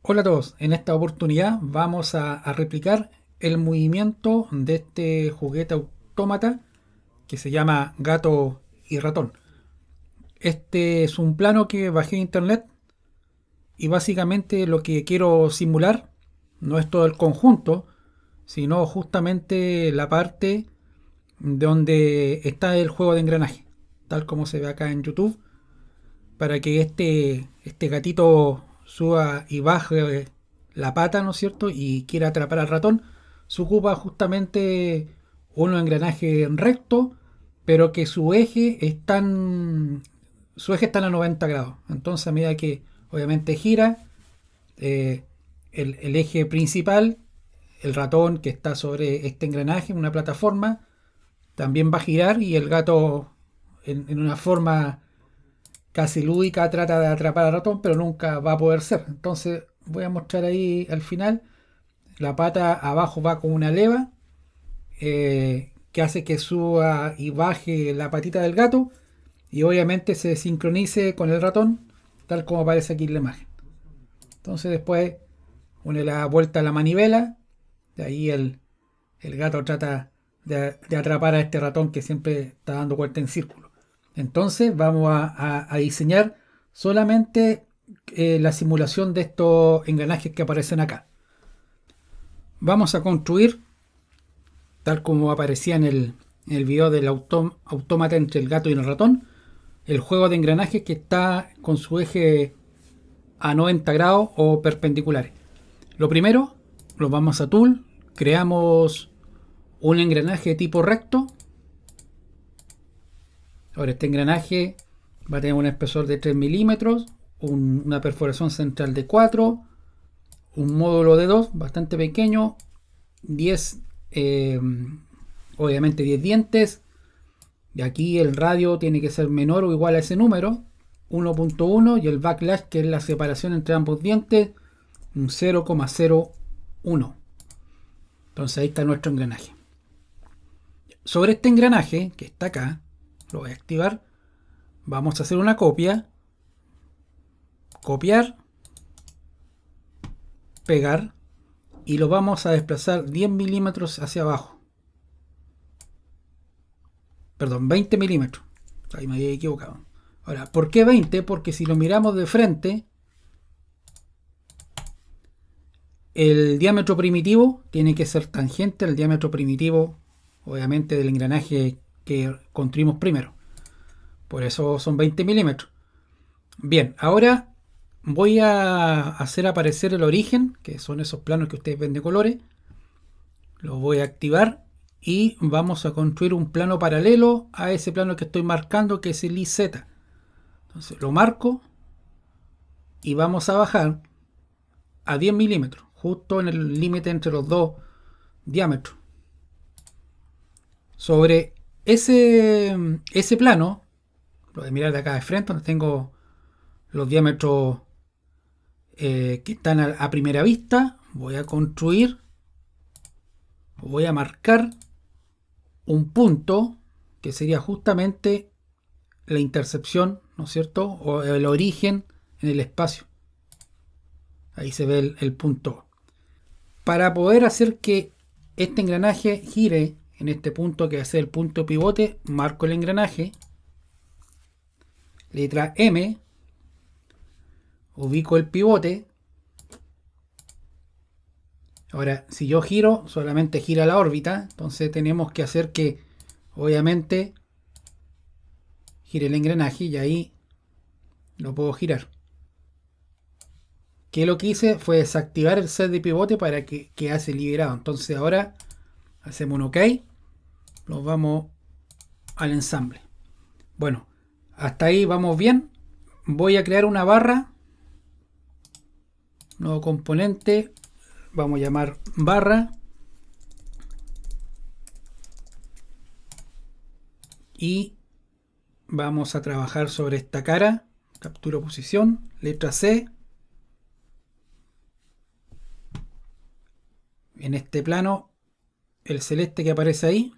Hola a todos, en esta oportunidad vamos a, replicar el movimiento de este juguete autómata que se llama gato y ratón. Este es un plano que bajé de internet y básicamente lo que quiero simular no es todo el conjunto, sino justamente la parte donde está el juego de engranaje, tal como se ve acá en YouTube, para que este, este gatito suba y baje la pata, ¿no es cierto? Y quiere atrapar al ratón, se ocupa justamente un engranaje recto, pero que su eje es su eje está a 90 grados. Entonces, a medida que obviamente gira, eh, el, eje principal, el ratón que está sobre este engranaje, en una plataforma, también va a girar y el gato en una forma Casi lúdica trata de atrapar al ratón, pero nunca va a poder ser. Entonces voy a mostrar ahí al final. La pata abajo va con una leva eh, que hace que suba y baje la patita del gato y obviamente se sincronice con el ratón, tal como aparece aquí en la imagen. Entonces después une la vuelta a la manivela, de ahí el, gato trata de, de atrapar a este ratón que siempre está dando vuelta en círculo. Entonces vamos a, diseñar solamente eh, la simulación de estos engranajes que aparecen acá. Vamos a construir, tal como aparecía en el, video del autómata entre el gato y el ratón, el juego de engranajes que está con su eje a 90 grados o perpendiculares. Lo primero, lo vamos a Tool, creamos un engranaje tipo recto Ahora, este engranaje va a tener un espesor de 3 milímetros, una perforación central de 4, un módulo de 2 bastante pequeño, 10, eh, obviamente 10 dientes. Y aquí el radio tiene que ser menor o igual a ese número, 1.1 y el backlash, que es la separación entre ambos dientes, un 0,01. Entonces ahí está nuestro engranaje. Sobre este engranaje, que está acá, lo voy a activar. Vamos a hacer una copia. Copiar. Pegar. Y lo vamos a desplazar 10 milímetros hacia abajo. Perdón, 20 milímetros. Ahí me había equivocado. Ahora, ¿por qué 20? Porque si lo miramos de frente, el diámetro primitivo tiene que ser tangente al diámetro primitivo, obviamente, del engranaje que construimos primero. Por eso son 20 milímetros. Bien, ahora voy a hacer aparecer el origen, que son esos planos que ustedes ven de colores. Lo voy a activar y vamos a construir un plano paralelo a ese plano que estoy marcando, que es el IZ. Entonces lo marco y vamos a bajar a 10 milímetros, justo en el límite entre los dos diámetros. Sobre ese, ese plano, lo de mirar de acá de frente, donde tengo los diámetros eh, que están a, primera vista, voy a construir, voy a marcar un punto que sería justamente la intercepción, ¿no es cierto? O el origen en el espacio. Ahí se ve el punto. Para poder hacer que este engranaje gire en este punto que va a ser el punto pivote, marco el engranaje, letra M, ubico el pivote. Ahora, si yo giro, solamente gira la órbita, entonces tenemos que hacer que, obviamente, gire el engranaje y ahí lo puedo girar. Que lo que hice fue desactivar el set de pivote para que quedase liberado. Entonces ahora hacemos un OK nos vamos al ensamble. Bueno, hasta ahí vamos bien. Voy a crear una barra. Nuevo componente. Vamos a llamar barra. Y vamos a trabajar sobre esta cara. Captura posición. Letra C. En este plano, el celeste que aparece ahí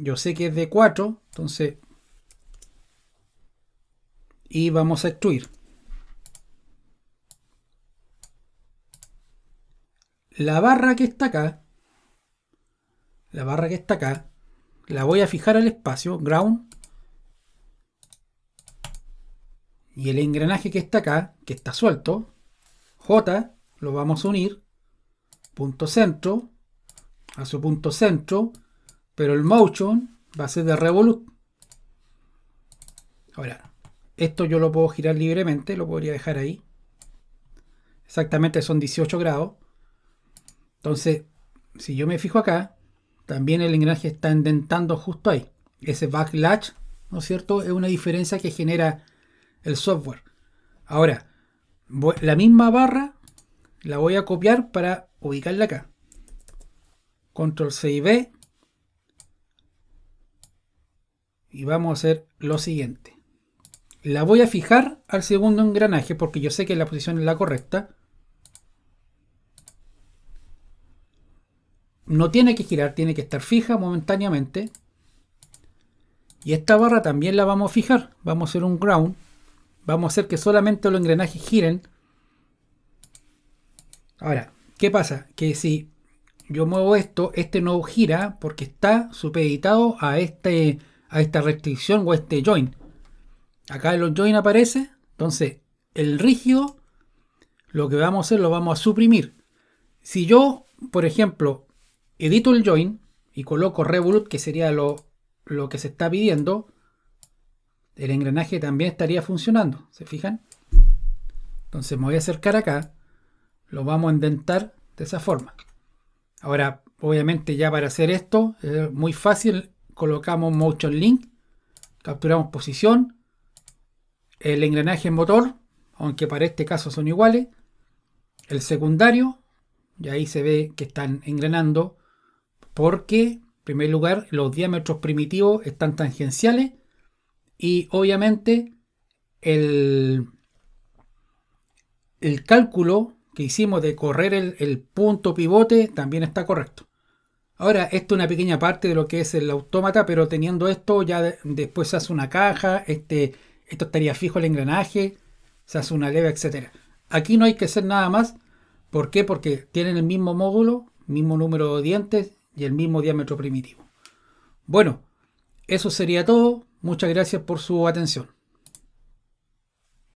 yo sé que es de 4, entonces... Y vamos a extruir. La barra que está acá, la barra que está acá, la voy a fijar al espacio, ground. Y el engranaje que está acá, que está suelto, J, lo vamos a unir, punto centro, a su punto centro, pero el motion va a ser de Revolut. Ahora, esto yo lo puedo girar libremente, lo podría dejar ahí. Exactamente son 18 grados. Entonces, si yo me fijo acá, también el engranaje está indentando justo ahí. Ese backlash, ¿no es cierto? Es una diferencia que genera el software. Ahora, la misma barra la voy a copiar para ubicarla acá. Control C y B. y vamos a hacer lo siguiente. La voy a fijar al segundo engranaje porque yo sé que la posición es la correcta. No tiene que girar, tiene que estar fija momentáneamente. Y esta barra también la vamos a fijar. Vamos a hacer un ground. Vamos a hacer que solamente los engranajes giren. Ahora, ¿qué pasa? Que si yo muevo esto, este no gira porque está supeditado a este a esta restricción o este join. Acá el join aparece, entonces el rígido lo que vamos a hacer lo vamos a suprimir. Si yo, por ejemplo, edito el join y coloco revolut, que sería lo, lo que se está pidiendo, el engranaje también estaría funcionando, ¿se fijan? Entonces me voy a acercar acá, lo vamos a indentar de esa forma. Ahora, obviamente ya para hacer esto es muy fácil colocamos Motion Link, capturamos posición, el engranaje motor, aunque para este caso son iguales, el secundario, y ahí se ve que están engranando, porque en primer lugar los diámetros primitivos están tangenciales y obviamente el, el cálculo que hicimos de correr el punto pivote también está correcto. Ahora, esto es una pequeña parte de lo que es el autómata, pero teniendo esto ya después se hace una caja, este, esto estaría fijo el engranaje, se hace una leva, etc. Aquí no hay que hacer nada más. ¿Por qué? Porque tienen el mismo módulo, mismo número de dientes y el mismo diámetro primitivo. Bueno, eso sería todo. Muchas gracias por su atención.